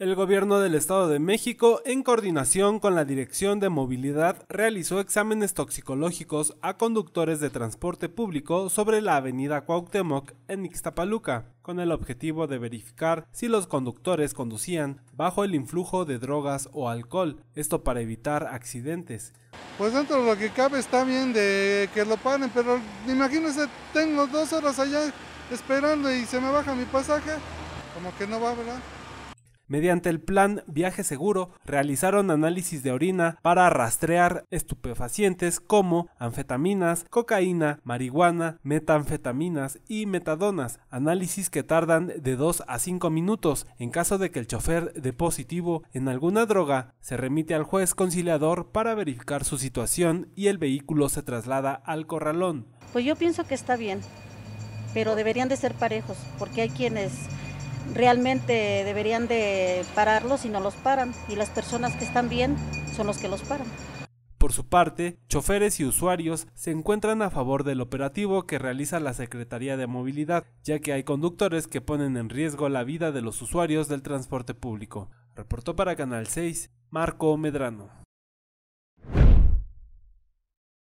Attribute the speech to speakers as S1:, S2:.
S1: El gobierno del Estado de México, en coordinación con la Dirección de Movilidad, realizó exámenes toxicológicos a conductores de transporte público sobre la avenida Cuauhtémoc en Ixtapaluca, con el objetivo de verificar si los conductores conducían bajo el influjo de drogas o alcohol, esto para evitar accidentes.
S2: Pues dentro de lo que cabe está bien de que lo paren, pero imagínense, tengo dos horas allá esperando y se me baja mi pasaje, como que no va, ¿verdad?
S1: Mediante el plan Viaje Seguro, realizaron análisis de orina para rastrear estupefacientes como anfetaminas, cocaína, marihuana, metanfetaminas y metadonas, análisis que tardan de 2 a 5 minutos. En caso de que el chofer de positivo en alguna droga, se remite al juez conciliador para verificar su situación y el vehículo se traslada al corralón.
S3: Pues yo pienso que está bien, pero deberían de ser parejos, porque hay quienes realmente deberían de pararlos y no los paran. Y las personas que están bien son los que los paran.
S1: Por su parte, choferes y usuarios se encuentran a favor del operativo que realiza la Secretaría de Movilidad, ya que hay conductores que ponen en riesgo la vida de los usuarios del transporte público. Reportó para Canal 6, Marco Medrano.